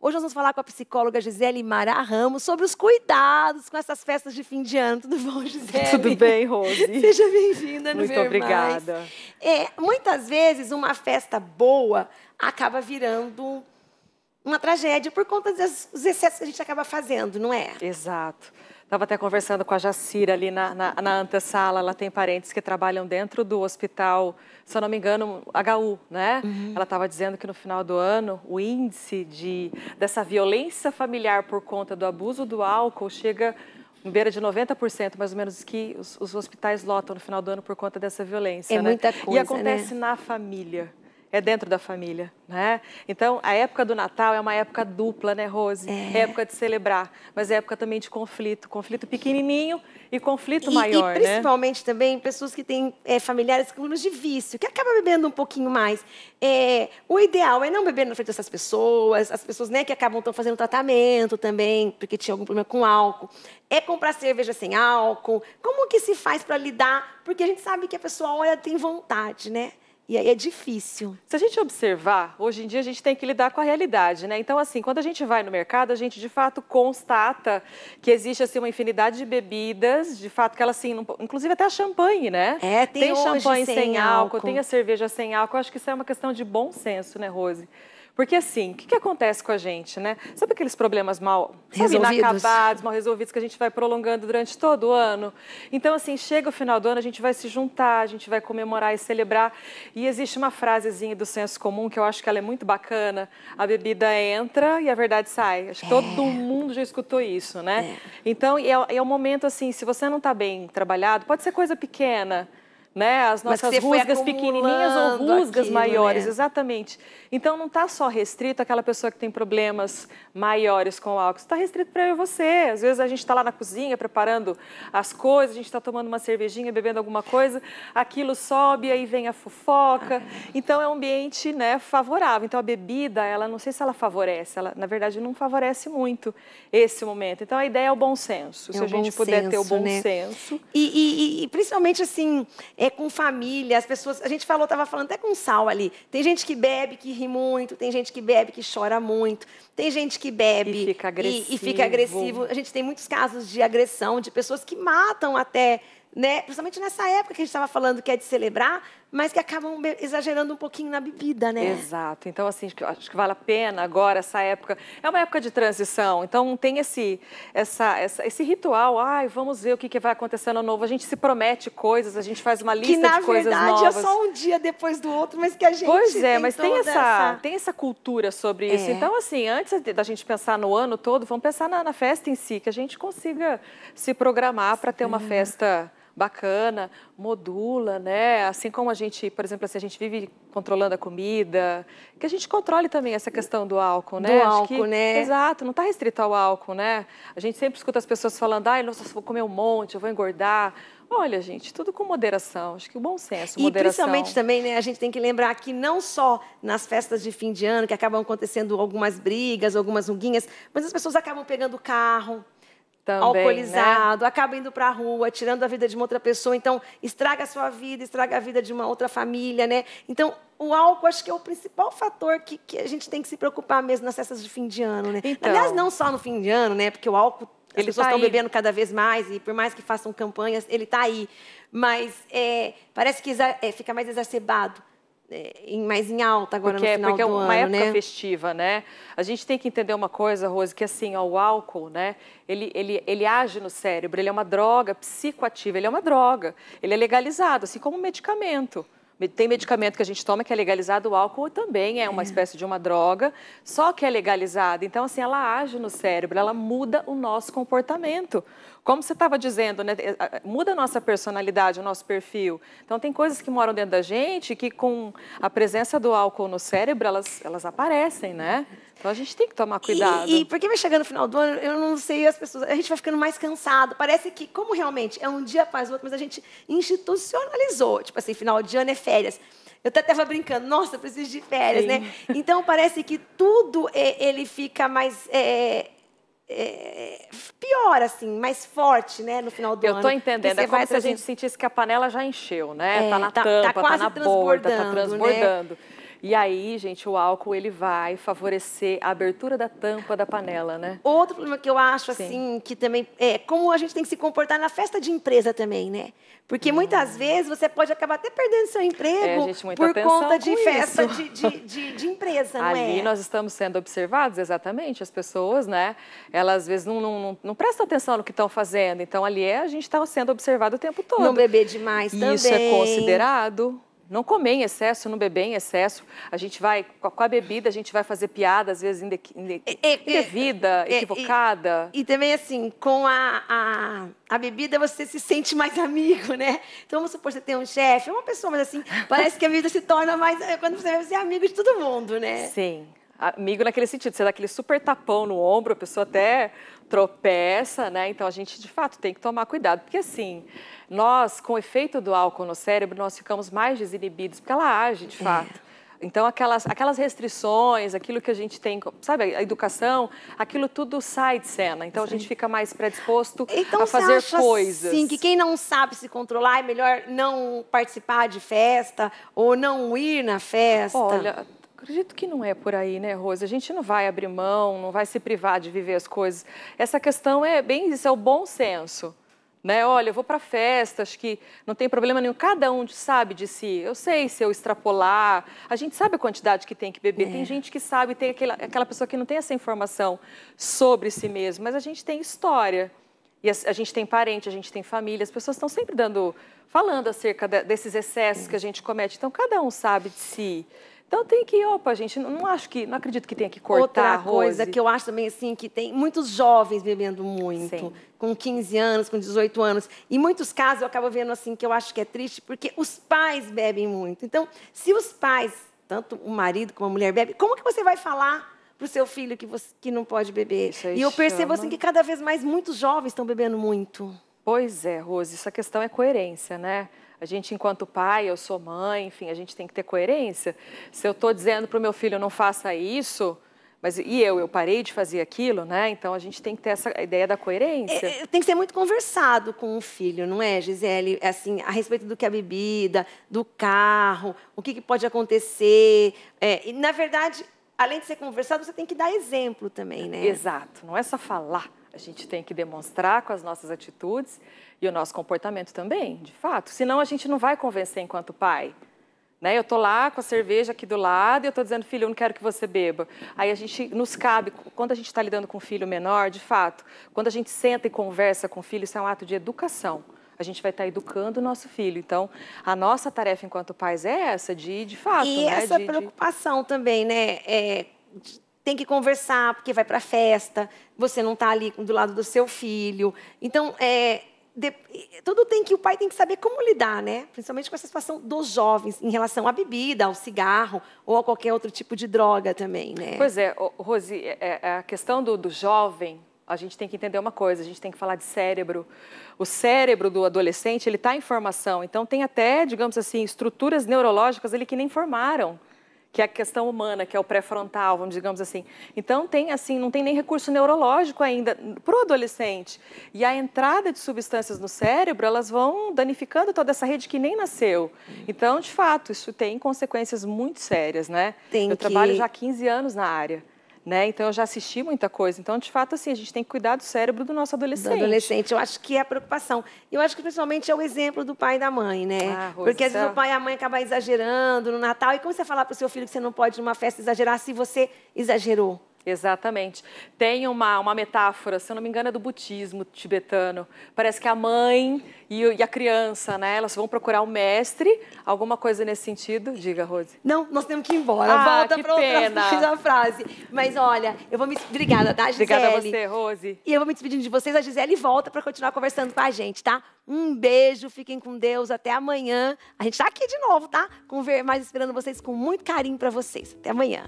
Hoje nós vamos falar com a psicóloga Gisele Mara Ramos sobre os cuidados com essas festas de fim de ano. Tudo bom, Gisele? Tudo bem, Rose? Seja bem-vinda no Muito obrigada. É, muitas vezes uma festa boa acaba virando uma tragédia por conta dos excessos que a gente acaba fazendo, não é? Exato. Estava até conversando com a Jacira ali na, na, na antessala, ela tem parentes que trabalham dentro do hospital, se eu não me engano, HU, né? Uhum. Ela estava dizendo que no final do ano o índice de, dessa violência familiar por conta do abuso do álcool chega em beira de 90%, mais ou menos, que os, os, hospitais lotam no final do ano por conta dessa violência. É né? muita coisa. E acontece né? na família é dentro da família, né? Então, a época do Natal é uma época dupla, né, Rose? É, é época de celebrar, mas é época também de conflito, conflito pequenininho e conflito e, maior, e né? principalmente né? também pessoas que têm é, familiares com de vício, que acaba bebendo um pouquinho mais. É, o ideal é não beber na frente dessas pessoas, as pessoas né, que acabam estão fazendo tratamento também, porque tinha algum problema com álcool. É comprar cerveja sem álcool. Como que se faz para lidar? Porque a gente sabe que a pessoa olha tem vontade, né? E aí é difícil. Se a gente observar, hoje em dia a gente tem que lidar com a realidade, né? Então, assim, quando a gente vai no mercado, a gente de fato constata que existe assim uma infinidade de bebidas, de fato que ela assim, não... inclusive até a champanhe, né? É, tem, tem champanhe sem, sem álcool, álcool, tem a cerveja sem álcool. Eu acho que isso é uma questão de bom senso, né, Rose? Porque assim, o que, que, acontece com a gente, né? Sabe aqueles problemas mal resolvidos. inacabados, mal resolvidos que a gente vai prolongando durante todo o ano? Então, assim, chega o final do ano, a gente vai se juntar, a gente vai comemorar e celebrar. E existe uma frasezinha do senso comum que eu acho que ela é muito bacana. A bebida entra e a verdade sai. Acho que é. todo mundo já escutou isso, né? É. Então, é, é um momento assim, se você não está bem trabalhado, pode ser coisa pequena né? As nossas rusgas pequenininhas ou rusgas né? maiores, né? exatamente. Então não está só restrito àquela pessoa que tem problemas maiores com o álcool, está restrito para você. Às vezes a gente está lá na cozinha preparando as coisas, a gente está tomando uma cervejinha, bebendo alguma coisa, aquilo sobe, aí vem a fofoca. Ah. Então é um ambiente, né, favorável. Então a bebida, ela não sei se ela favorece, ela na verdade não favorece muito esse momento. Então a ideia é o bom senso. É se a gente puder senso, ter o bom né? senso. E, e, e principalmente assim é é com família, as pessoas. A gente falou, estava falando até com sal ali. Tem gente que bebe, que ri muito, tem gente que bebe, que chora muito, tem gente que bebe e fica agressivo. E, e fica agressivo. A gente tem muitos casos de agressão, de pessoas que matam até. Né? Principalmente nessa época que a gente estava falando que é de celebrar, mas que acabam exagerando um pouquinho na bebida, né? Exato. Então, assim, acho que vale a pena agora essa época. É uma época de transição, então tem esse, essa, essa esse ritual. Ai, vamos ver o que, que vai acontecer no novo. A gente se promete coisas, a gente faz uma lista que, de coisas verdade, novas. Que, na verdade, é só um dia depois do outro, mas que a gente Pois é, tem mas tem essa, essa, tem essa cultura sobre é. isso. Então, assim, antes da gente pensar no ano todo, vamos pensar na, na festa em si, que a gente consiga se programar para ter uma festa bacana, modula, né? Assim como a gente, por exemplo, assim, a gente vive controlando a comida, que a gente controle também essa questão do álcool, né? Do Acho álcool, que, né? Exato, não está restrito ao álcool, né? A gente sempre escuta as pessoas falando, ai, nossa, vou comer um monte, eu vou engordar. Olha, gente, tudo com moderação. Acho que o bom senso, e moderação. E principalmente também, né, a gente tem que lembrar que não só nas festas de fim de ano, que acabam acontecendo algumas brigas, algumas unguinhas, mas as pessoas acabam pegando o carro, também, né? alcoolizado, né? acaba indo para a rua, tirando a vida de uma outra pessoa, então estraga a sua vida, estraga a vida de uma outra família, né? Então, o álcool acho que é o principal fator que, que a gente tem que se preocupar mesmo nas festas de fim de ano, né? Então... Aliás, não só no fim de ano, né? Porque o álcool, as ele pessoas tá estão bebendo cada vez mais e por mais que façam campanhas, ele está aí. Mas é, parece que é, fica mais exacerbado é, em, mais em alta agora porque, no é, final porque é do é uma ano, época né? festiva, né? A gente tem que entender uma coisa, Rose, que assim, ó, o álcool, né? Ele, ele, ele age no cérebro, ele é uma droga psicoativa, ele é uma droga. Ele é legalizado, assim como um medicamento. Tem medicamento que a gente toma que é legalizado, o álcool também é uma é. espécie de uma droga, só que é legalizado. Então, assim, ela age no cérebro, ela muda o nosso comportamento. Como você estava dizendo, né, eh, eh, muda a nossa personalidade, o nosso perfil. Então, tem coisas que moram dentro da gente que, com a presença do álcool no cérebro, elas, elas aparecem, né? Então, a gente tem que tomar cuidado. E, e que vai chegando no final do ano, eu não sei, as pessoas, a gente vai ficando mais cansado. Parece que, como realmente é um dia após o outro, mas a gente institucionalizou. Tipo assim, final de ano é férias. Eu até estava brincando, nossa, preciso de férias, né? Sim. né? Então, parece que tudo eh, ele fica mais. É, é, pior, assim, mais forte, né, no final do eu ano. Eu tô entendendo, é como se a gente sentisse que a panela já encheu, né? É, tá na tá, tá tampa, tá, tá na borda, tá transbordando. Né? E aí, gente, o álcool ele vai favorecer a abertura da tampa da panela, né? Outro problema que eu acho, Sim. assim, que também é como a gente tem que se comportar na festa de empresa também, né? Porque hum. muitas vezes você pode acabar até perdendo seu emprego é, gente, por conta de festa de, de, de, de, empresa, não Ali é? nós estamos sendo observados, exatamente. As pessoas, né, elas às vezes não, não, não, não prestam atenção no que estão fazendo. Então ali é a gente está sendo observado o tempo todo. Não beber demais Isso também. Isso é considerado não comer em excesso, não beber em excesso. A gente vai, com a bebida, a gente vai fazer piada, às vezes, é, é, é, indevida, equivocada. E, e, e, também, assim, com a, a, a, bebida, você se sente mais amigo, né? Então, vamos supor, você tem um chefe, uma pessoa, mas assim, parece que a vida se torna mais... Eh, quando você é amigo de todo mundo, né? Sim amigo naquele sentido, você dá aquele super tapão no ombro, a pessoa até tropeça, né? Então a gente de fato tem que tomar cuidado, porque assim, nós com o efeito do álcool no cérebro, nós ficamos mais desinibidos, porque ela age de fato. É. Então, aquelas, aquelas restrições, aquilo que a gente tem, sabe, a educação, aquilo tudo sai de cena. Então, Sim. a gente fica mais predisposto então, a fazer coisas. Sim, que quem não sabe se controlar é melhor não participar de festa ou não ir na festa. Olha, Acredito que não é por aí, né, Rose? A gente não vai abrir mão, não vai se privar de viver as coisas. Essa questão é bem isso, é o bom senso. Né? Olha, eu vou para festas que não tem problema nenhum. Cada um sabe de si. Eu sei se eu extrapolar. A gente sabe a quantidade que tem que beber. É. Tem gente que sabe, tem aquela, aquela pessoa que não tem essa informação sobre si mesmo. Mas a gente tem história. E a, a gente tem parente, a gente tem família. As pessoas estão sempre dando, falando acerca de, desses excessos que a gente comete. Então, cada um sabe de si. Então tem que, opa, gente, não, não acho que, não acredito que tenha que cortar Outra coisa que eu acho também assim que tem muitos jovens bebendo muito, Sim. com 15 anos, com 18 anos, e muitos casos eu acabo vendo assim que eu acho que é triste porque os pais bebem muito. Então, se os pais, tanto o marido como a mulher bebe, como que você vai falar para o seu filho que você que não pode beber? Isso e eu percebo assim, chama... assim que cada vez mais muitos jovens estão bebendo muito. Pois é, Rose, essa questão é coerência, né? A gente, enquanto pai, eu sou mãe, enfim, a gente tem que ter coerência. Se eu estou dizendo para o meu filho, não faça isso, mas e eu, eu parei de fazer aquilo, né? Então a gente tem que ter essa ideia da coerência. É, é tem que ser muito conversado com o filho, não é, Gisele? É assim, a respeito do que é a bebida, do carro, o que, que pode acontecer. É, e, na verdade, além de ser conversado, você tem que dar exemplo também, né? Exato, não é só falar. A gente tem que demonstrar com as nossas atitudes e o nosso comportamento também, de fato. Senão a gente não vai convencer enquanto pai. Né? Eu estou lá com a cerveja aqui do lado e eu estou dizendo, filho, eu não quero que você beba. Aí a gente nos cabe, quando a gente está lidando com um filho menor, de fato, quando a gente senta e conversa com o filho, isso é um ato de educação. A gente vai estar tá educando o nosso filho. Então, a nossa tarefa enquanto pais é essa, de, de fato. E né? essa de, preocupação de... também, né? É, de tem que conversar porque vai para festa, você não está ali do lado do seu filho. Então, é, de, tudo tem que o pai tem que saber como lidar, né? Principalmente com essa situação dos jovens em relação à bebida, ao cigarro ou a qualquer outro tipo de droga também, né? Pois é, Rose, é, é, é a questão do, do jovem, a gente tem que entender uma coisa, a gente tem que falar de cérebro. O cérebro do adolescente ele está em formação, então tem até, digamos assim, estruturas neurológicas ele que nem formaram que é a questão humana, que é o pré-frontal, vamos digamos assim. Então tem assim, não tem nem recurso neurológico ainda para o adolescente. E a entrada de substâncias no cérebro, elas vão danificando toda essa rede que nem nasceu. Então, de fato, isso tem consequências muito sérias, né? Tem Eu que... trabalho já há 15 anos na área. Né? Então eu já assisti muita coisa. Então, de fato, assim, a gente tem que cuidar do cérebro do nosso adolescente. Do adolescente, eu acho que é a preocupação. Eu acho que principalmente é o exemplo do pai e da mãe, né? Ah, Porque às vezes é o pai e a mãe acabam exagerando no Natal. E como você falar para o seu filho que você não pode numa festa exagerar se você exagerou? Exatamente. Tem uma, uma metáfora, se eu não me engano, é do budismo tibetano. Parece que a mãe e, e a criança, né? Elas vão procurar o mestre, alguma coisa nesse sentido. Diga, Rose. Não, nós temos que ir embora. Ah, Volta para outra frase. Mas olha, eu vou me. Obrigada, tá, Gisele? Obrigada a você, Rose. E eu vou me despedindo de vocês. A Gisele volta para continuar conversando com a gente, tá? Um beijo, fiquem com Deus, até amanhã. A gente tá aqui de novo, tá? Com ver mais esperando vocês com muito carinho para vocês. Até amanhã.